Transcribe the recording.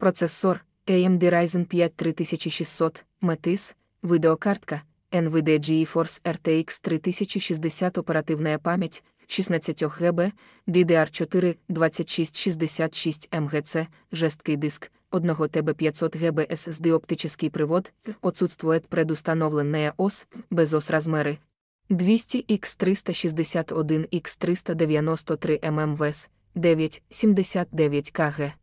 Процесор AMD Ryzen 5 3600, Метис, видеокартка, NVIDIA GeForce RTX 3060 оперативна память 16 ГБ, DDR4 2666 МГц, жесткий диск, 1 ТБ 500 ГБ SSD оптический привод, отсутствует предустановлене ОС, без ОС размеры, 200X361X393 ММВС, 9,79 КГ.